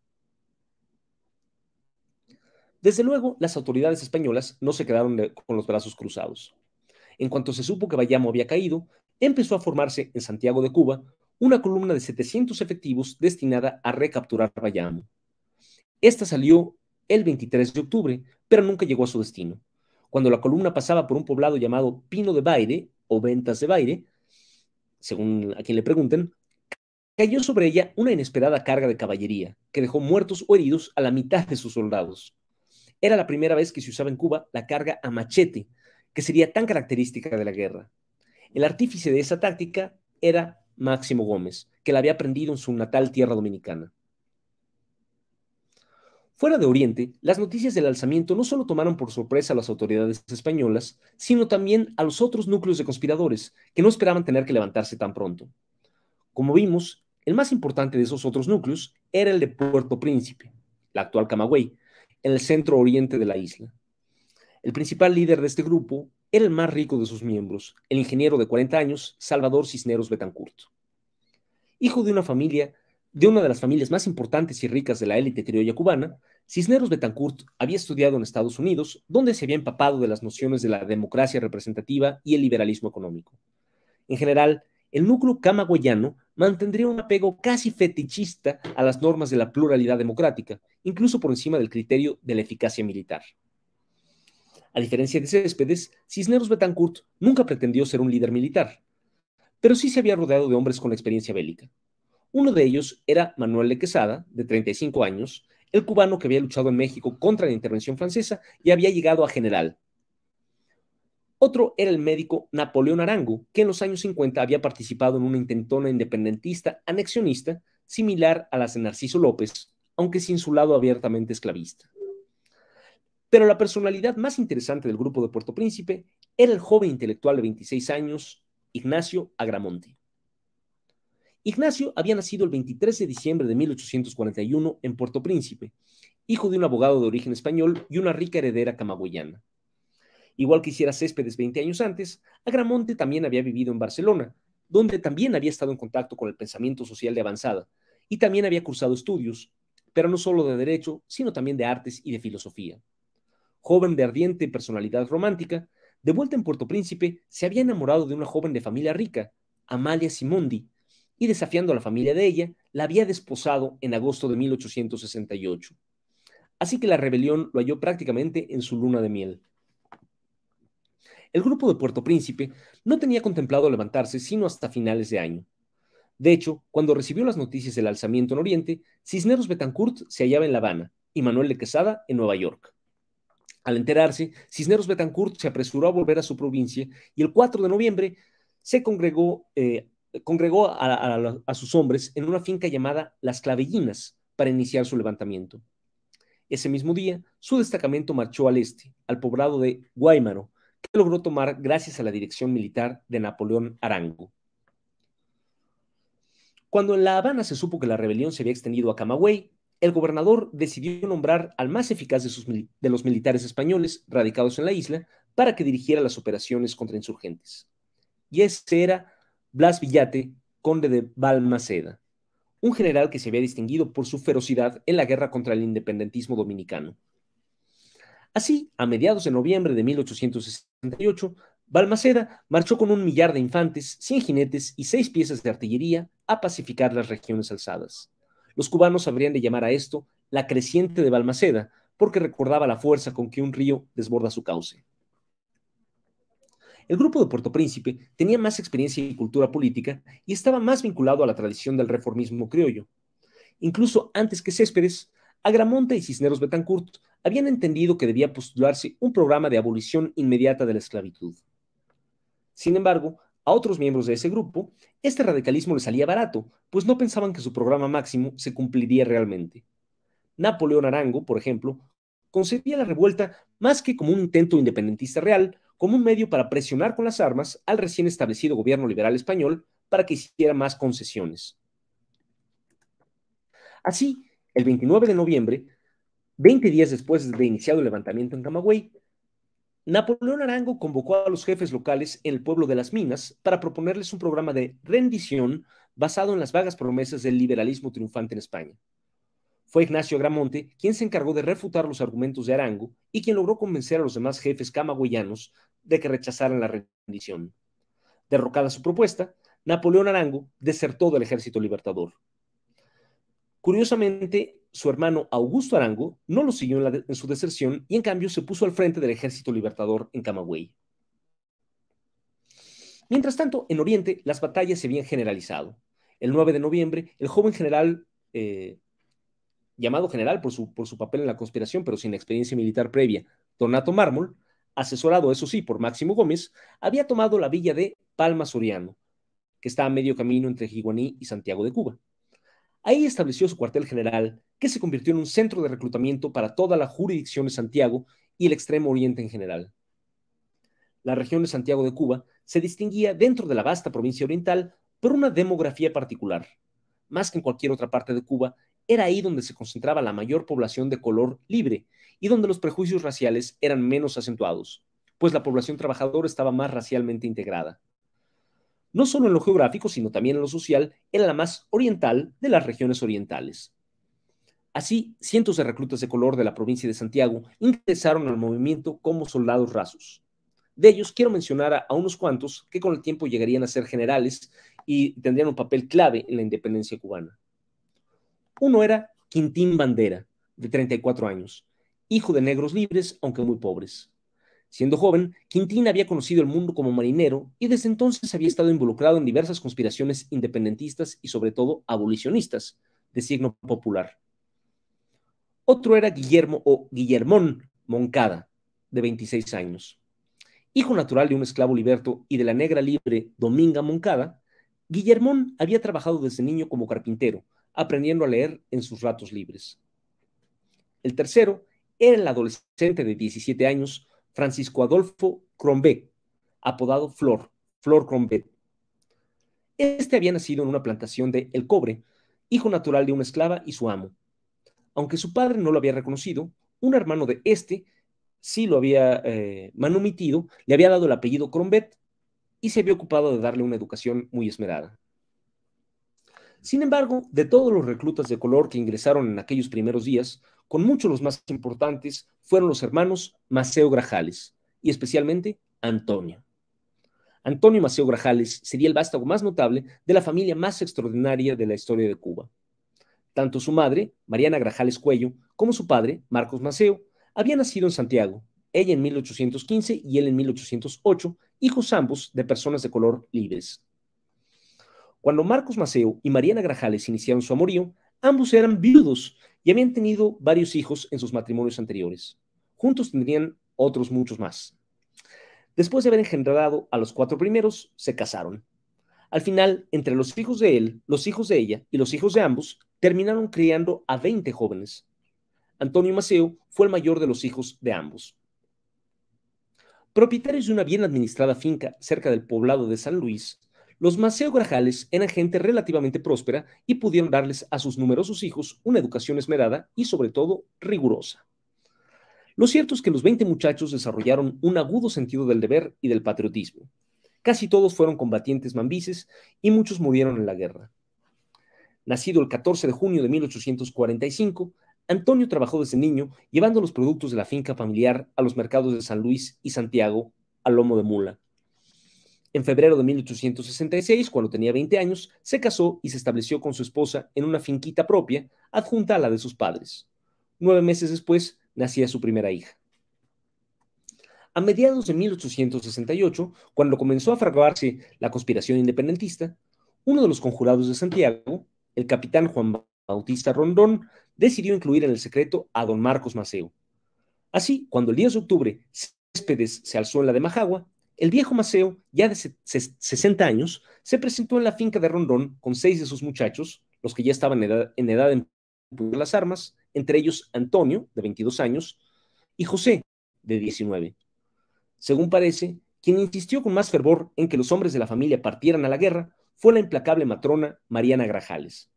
Desde luego, las autoridades españolas no se quedaron con los brazos cruzados. En cuanto se supo que Bayamo había caído, empezó a formarse en Santiago de Cuba una columna de 700 efectivos destinada a recapturar Bayamo. Esta salió el 23 de octubre, pero nunca llegó a su destino. Cuando la columna pasaba por un poblado llamado Pino de Baire o Ventas de Baire, según a quien le pregunten, cayó sobre ella una inesperada carga de caballería que dejó muertos o heridos a la mitad de sus soldados. Era la primera vez que se usaba en Cuba la carga a machete, que sería tan característica de la guerra. El artífice de esa táctica era Máximo Gómez, que la había aprendido en su natal tierra dominicana. Fuera de Oriente, las noticias del alzamiento no solo tomaron por sorpresa a las autoridades españolas, sino también a los otros núcleos de conspiradores, que no esperaban tener que levantarse tan pronto. Como vimos, el más importante de esos otros núcleos era el de Puerto Príncipe, la actual Camagüey, en el centro oriente de la isla. El principal líder de este grupo era el más rico de sus miembros, el ingeniero de 40 años, Salvador Cisneros Betancourt. Hijo de una familia, de una de las familias más importantes y ricas de la élite criolla cubana, Cisneros Betancourt había estudiado en Estados Unidos, donde se había empapado de las nociones de la democracia representativa y el liberalismo económico. En general, el núcleo camagüeyano mantendría un apego casi fetichista a las normas de la pluralidad democrática, incluso por encima del criterio de la eficacia militar. A diferencia de Céspedes, Cisneros Betancourt nunca pretendió ser un líder militar, pero sí se había rodeado de hombres con experiencia bélica. Uno de ellos era Manuel de Quesada, de 35 años, el cubano que había luchado en México contra la intervención francesa y había llegado a general. Otro era el médico Napoleón Arango, que en los años 50 había participado en una intentona independentista anexionista similar a las de Narciso López, aunque sin su lado abiertamente esclavista. Pero la personalidad más interesante del grupo de Puerto Príncipe era el joven intelectual de 26 años, Ignacio Agramonte. Ignacio había nacido el 23 de diciembre de 1841 en Puerto Príncipe, hijo de un abogado de origen español y una rica heredera camagüeyana. Igual que hiciera Céspedes 20 años antes, Agramonte también había vivido en Barcelona, donde también había estado en contacto con el pensamiento social de avanzada, y también había cursado estudios, pero no solo de derecho, sino también de artes y de filosofía. Joven de ardiente personalidad romántica, de vuelta en Puerto Príncipe, se había enamorado de una joven de familia rica, Amalia Simondi, y desafiando a la familia de ella, la había desposado en agosto de 1868. Así que la rebelión lo halló prácticamente en su luna de miel. El grupo de Puerto Príncipe no tenía contemplado levantarse sino hasta finales de año. De hecho, cuando recibió las noticias del alzamiento en Oriente, Cisneros Betancourt se hallaba en La Habana y Manuel de Quesada en Nueva York. Al enterarse, Cisneros Betancourt se apresuró a volver a su provincia y el 4 de noviembre se congregó eh, congregó a, sus hombres en una finca llamada Las Clavellinas para iniciar su levantamiento. Ese mismo día, su destacamento marchó al este, al poblado de Guaymaro, que logró tomar gracias a la dirección militar de Napoleón Arango. Cuando en La Habana se supo que la rebelión se había extendido a Camagüey, el gobernador decidió nombrar al más eficaz de, de los militares españoles radicados en la isla para que dirigiera las operaciones contra insurgentes. Y ese era Blas Villate, conde de Balmaceda, un general que se había distinguido por su ferocidad en la guerra contra el independentismo dominicano. Así, a mediados de noviembre de 1868, Balmaceda marchó con un millar de infantes, 100 jinetes y seis piezas de artillería a pacificar las regiones alzadas. Los cubanos habrían de llamar a esto la creciente de Balmaceda, porque recordaba la fuerza con que un río desborda su cauce. El grupo de Puerto Príncipe tenía más experiencia y cultura política y estaba más vinculado a la tradición del reformismo criollo. Incluso antes que Céspedes, Agramonte y Cisneros Betancourt habían entendido que debía postularse un programa de abolición inmediata de la esclavitud. Sin embargo, a otros miembros de ese grupo, este radicalismo les salía barato, pues no pensaban que su programa máximo se cumpliría realmente. Napoleón Arango, por ejemplo, concebía la revuelta más que como un intento independentista real, como un medio para presionar con las armas al recién establecido gobierno liberal español para que hiciera más concesiones. Así, el 29 de noviembre, 20 días después de iniciado el levantamiento en Camagüey, Napoleón Arango convocó a los jefes locales en el pueblo de las Minas para proponerles un programa de rendición basado en las vagas promesas del liberalismo triunfante en España. Fue Ignacio Gramonte quien se encargó de refutar los argumentos de Arango y quien logró convencer a los demás jefes camagüeyanos de que rechazaran la rendición. Derrocada su propuesta, Napoleón Arango desertó del ejército libertador. Curiosamente, su hermano Augusto Arango no lo siguió en, su deserción y en cambio se puso al frente del ejército libertador en Camagüey. Mientras tanto, en Oriente las batallas se habían generalizado. El 9 de noviembre, el joven general eh, llamado general por su, papel en la conspiración, pero sin experiencia militar previa, Donato Mármol, asesorado, eso sí, por Máximo Gómez, había tomado la villa de Palma Soriano, que está a medio camino entre Giguaní y Santiago de Cuba. Ahí estableció su cuartel general, que se convirtió en un centro de reclutamiento para toda la jurisdicción de Santiago y el Extremo Oriente en general. La región de Santiago de Cuba se distinguía dentro de la vasta provincia oriental por una demografía particular, más que en cualquier otra parte de Cuba, era ahí donde se concentraba la mayor población de color libre y donde los prejuicios raciales eran menos acentuados, pues la población trabajadora estaba más racialmente integrada. No solo en lo geográfico, sino también en lo social, era la más oriental de las regiones orientales. Así, cientos de reclutas de color de la provincia de Santiago ingresaron al movimiento como soldados rasos. De ellos quiero mencionar a unos cuantos que con el tiempo llegarían a ser generales y tendrían un papel clave en la independencia cubana. Uno era Quintín Bandera, de 34 años, hijo de negros libres, aunque muy pobres. Siendo joven, Quintín había conocido el mundo como marinero y desde entonces había estado involucrado en diversas conspiraciones independentistas y sobre todo abolicionistas, de signo popular. Otro era Guillermo o Guillermón Moncada, de 26 años. Hijo natural de un esclavo liberto y de la negra libre Dominga Moncada, Guillermón había trabajado desde niño como carpintero, aprendiendo a leer en sus ratos libres. El tercero era el adolescente de 17 años, Francisco Adolfo Crombet, apodado Flor, Flor Crombet. Este había nacido en una plantación de El Cobre, hijo natural de una esclava y su amo. Aunque su padre no lo había reconocido, un hermano de este sí lo había eh, manumitido, le había dado el apellido Crombet y se había ocupado de darle una educación muy esmerada. Sin embargo, de todos los reclutas de color que ingresaron en aquellos primeros días, con muchos los más importantes fueron los hermanos Maceo Grajales y especialmente Antonio. Antonio Maceo Grajales sería el vástago más notable de la familia más extraordinaria de la historia de Cuba. Tanto su madre, Mariana Grajales Cuello, como su padre, Marcos Maceo, habían nacido en Santiago, ella en 1815 y él en 1808, hijos ambos de personas de color libres. Cuando Marcos Maceo y Mariana Grajales iniciaron su amorío, ambos eran viudos y habían tenido varios hijos en sus matrimonios anteriores. Juntos tendrían otros muchos más. Después de haber engendrado a los cuatro primeros, se casaron. Al final, entre los hijos de él, los hijos de ella y los hijos de ambos, terminaron criando a 20 jóvenes. Antonio Maceo fue el mayor de los hijos de ambos. Propietarios de una bien administrada finca cerca del poblado de San Luis, los Maceo Grajales eran gente relativamente próspera y pudieron darles a sus numerosos hijos una educación esmerada y sobre todo rigurosa. Lo cierto es que los 20 muchachos desarrollaron un agudo sentido del deber y del patriotismo. Casi todos fueron combatientes mambises y muchos murieron en la guerra. Nacido el 14 de junio de 1845, Antonio trabajó desde niño llevando los productos de la finca familiar a los mercados de San Luis y Santiago a lomo de mula, en febrero de 1866, cuando tenía 20 años, se casó y se estableció con su esposa en una finquita propia, adjunta a la de sus padres. Nueve meses después, nacía su primera hija. A mediados de 1868, cuando comenzó a fraguarse la conspiración independentista, uno de los conjurados de Santiago, el capitán Juan Bautista Rondón, decidió incluir en el secreto a don Marcos Maceo. Así, cuando el 10 de octubre Céspedes se alzó en la de Majagua, el viejo Maceo, ya de 60 años, se presentó en la finca de Rondón con seis de sus muchachos, los que ya estaban en edad, en de las armas, entre ellos Antonio, de 22 años, y José, de 19. Según parece, quien insistió con más fervor en que los hombres de la familia partieran a la guerra fue la implacable matrona Mariana Grajales.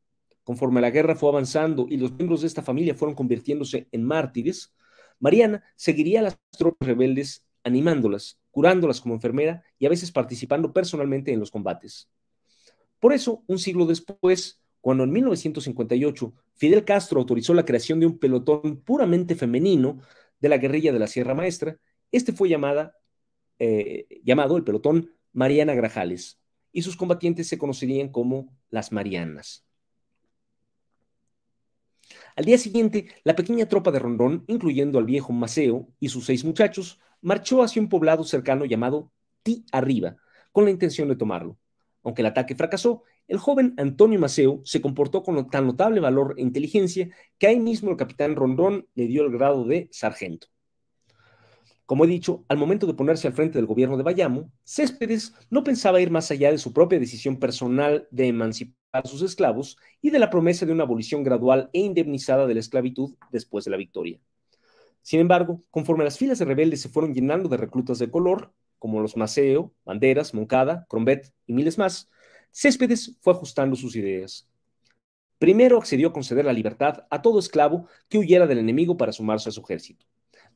Conforme la guerra fue avanzando y los miembros de esta familia fueron convirtiéndose en mártires, Mariana seguiría a las tropas rebeldes animándolas curándolas como enfermera y a veces participando personalmente en los combates. Por eso, un siglo después, cuando en 1958 Fidel Castro autorizó la creación de un pelotón puramente femenino de la guerrilla de la Sierra Maestra, este fue eh, llamado el pelotón Mariana Grajales, y sus combatientes se conocerían como las Marianas. Al día siguiente, la pequeña tropa de Rondón, incluyendo al viejo Maceo y sus seis muchachos, marchó hacia un poblado cercano llamado Ti Arriba, con la intención de tomarlo. Aunque el ataque fracasó, el joven Antonio Maceo se comportó con tan notable valor e inteligencia que ahí mismo el capitán Rondón le dio el grado de sargento. Como he dicho, al momento de ponerse al frente del gobierno de Bayamo, Céspedes no pensaba ir más allá de su propia decisión personal de emancipar a sus esclavos y de la promesa de una abolición gradual e indemnizada de la esclavitud después de la victoria. Sin embargo, conforme las filas de rebeldes se fueron llenando de reclutas de color, como los Maceo, Banderas, Moncada, Crombet y miles más, Céspedes fue ajustando sus ideas. Primero accedió a conceder la libertad a todo esclavo que huyera del enemigo para sumarse a su ejército.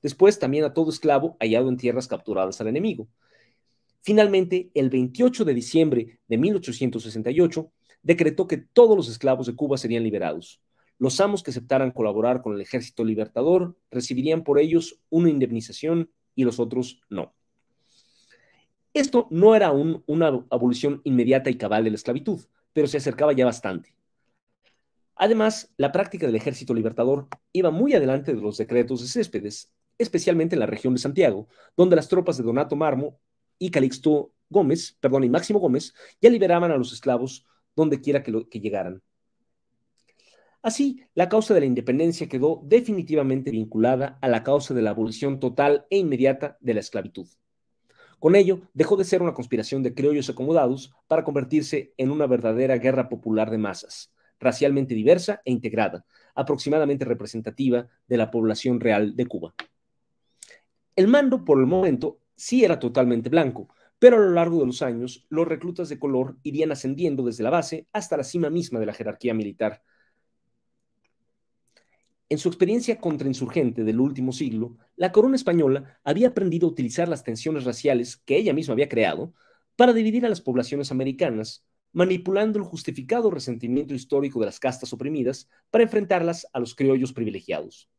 Después también a todo esclavo hallado en tierras capturadas al enemigo. Finalmente, el 28 de diciembre de 1868, decretó que todos los esclavos de Cuba serían liberados. Los amos que aceptaran colaborar con el ejército libertador recibirían por ellos una indemnización y los otros no. Esto no era aún una abolición inmediata y cabal de la esclavitud, pero se acercaba ya bastante. Además, la práctica del ejército libertador iba muy adelante de los decretos de Céspedes, especialmente en la región de Santiago, donde las tropas de Donato Marmo y Calixto Gómez, perdón, y Máximo Gómez, ya liberaban a los esclavos donde quiera que llegaran, Así, la causa de la independencia quedó definitivamente vinculada a la causa de la abolición total e inmediata de la esclavitud. Con ello, dejó de ser una conspiración de criollos acomodados para convertirse en una verdadera guerra popular de masas, racialmente diversa e integrada, aproximadamente representativa de la población real de Cuba. El mando, por el momento, sí era totalmente blanco, pero a lo largo de los años, los reclutas de color irían ascendiendo desde la base hasta la cima misma de la jerarquía militar, en su experiencia contrainsurgente del último siglo, la corona española había aprendido a utilizar las tensiones raciales que ella misma había creado para dividir a las poblaciones americanas, manipulando el justificado resentimiento histórico de las castas oprimidas para enfrentarlas a los criollos privilegiados.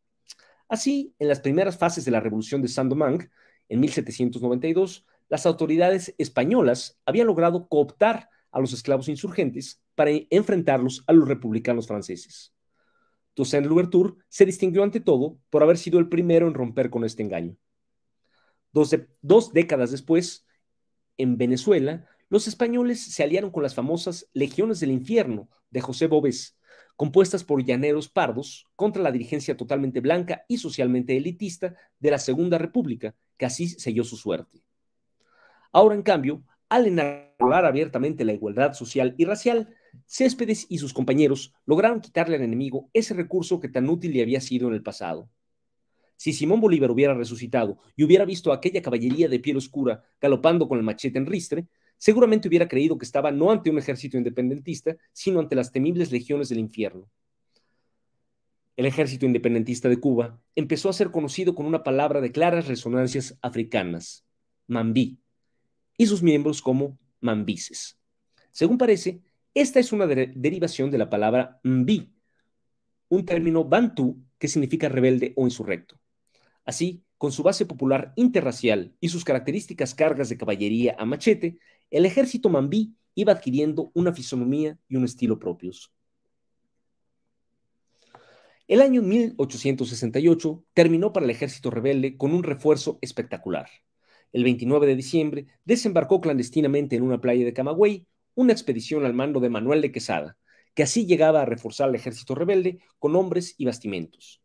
Así, en las primeras fases de la Revolución de Saint-Domingue, en 1792, las autoridades españolas habían logrado cooptar a los esclavos insurgentes para enfrentarlos a los republicanos franceses. Toussaint Louverture se distinguió ante todo por haber sido el primero en romper con este engaño. Dos, décadas después, en Venezuela, los españoles se aliaron con las famosas Legiones del Infierno de José Bobés, compuestas por llaneros pardos contra la dirigencia totalmente blanca y socialmente elitista de la Segunda República, que así selló su suerte. Ahora, en cambio, al enarbolar abiertamente la igualdad social y racial, Céspedes y sus compañeros lograron quitarle al enemigo ese recurso que tan útil le había sido en el pasado. Si Simón Bolívar hubiera resucitado y hubiera visto a aquella caballería de piel oscura galopando con el machete en ristre, seguramente hubiera creído que estaba no ante un ejército independentista, sino ante las temibles legiones del infierno. El ejército independentista de Cuba empezó a ser conocido con una palabra de claras resonancias africanas, mambí, y sus miembros como mambises. Según parece, esta es una derivación de la palabra mbi, un término bantú que significa rebelde o insurrecto. Así, con su base popular interracial y sus características cargas de caballería a machete, el ejército mambí iba adquiriendo una fisonomía y un estilo propios. El año 1868 terminó para el ejército rebelde con un refuerzo espectacular. El 29 de diciembre desembarcó clandestinamente en una playa de Camagüey una expedición al mando de Manuel de Quesada, que así llegaba a reforzar el ejército rebelde con hombres y bastimentos.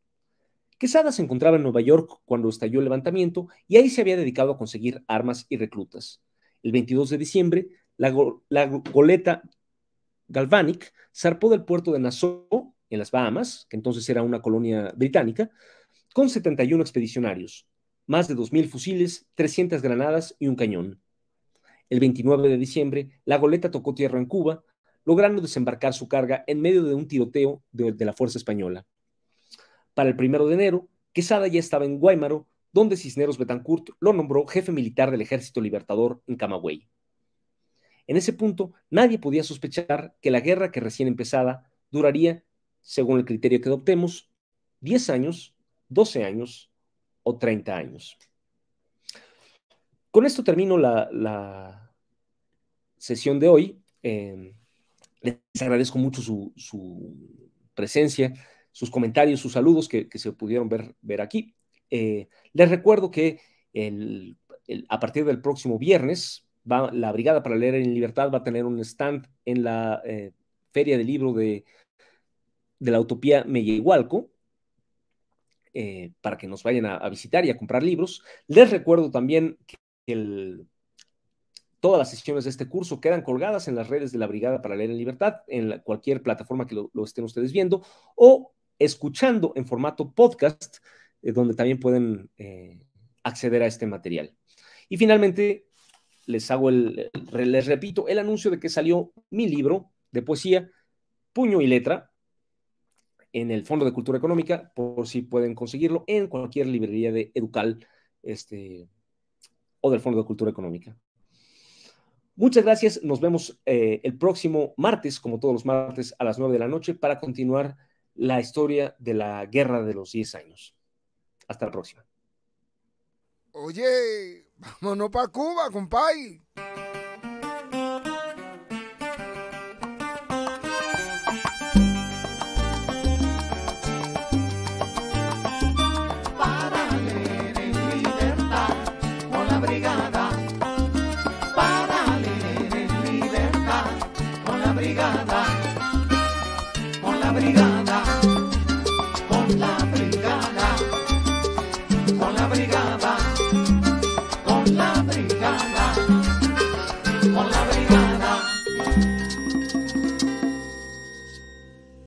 Quesada se encontraba en Nueva York cuando estalló el levantamiento y ahí se había dedicado a conseguir armas y reclutas. El 22 de diciembre, la, goleta Galvanic zarpó del puerto de Nassau, en las Bahamas, que entonces era una colonia británica, con 71 expedicionarios, más de 2.000 fusiles, 300 granadas y un cañón. El 29 de diciembre, la goleta tocó tierra en Cuba, logrando desembarcar su carga en medio de un tiroteo de, la Fuerza Española. Para el 1 de enero, Quesada ya estaba en Guaymaro, donde Cisneros Betancourt lo nombró jefe militar del Ejército Libertador en Camagüey. En ese punto, nadie podía sospechar que la guerra que recién empezada duraría, según el criterio que adoptemos, 10 años, 12 años o 30 años. Con esto termino la, sesión de hoy. Eh, les agradezco mucho su, presencia, sus comentarios, sus saludos que, se pudieron ver, aquí. Eh, les recuerdo que a partir del próximo viernes, la Brigada para Leer en Libertad va a tener un stand en la eh, Feria del Libro de, la Utopía media Eh, para que nos vayan a, visitar y a comprar libros. Les recuerdo también que todas las sesiones de este curso quedan colgadas en las redes de la Brigada para Leer en Libertad, en cualquier plataforma que lo, estén ustedes viendo, o escuchando en formato podcast, eh, donde también pueden eh, acceder a este material. Y finalmente, les hago el, les repito, el anuncio de que salió mi libro de poesía, Puño y Letra, en el Fondo de Cultura Económica, por si pueden conseguirlo en cualquier librería de Educal, este, o del Fondo de Cultura Económica. Muchas gracias. Nos vemos eh, el próximo martes, como todos los martes, a las 9 de la noche, para continuar la historia de la guerra de los 10 años. Hasta la próxima. Oye, vámonos para Cuba, compay.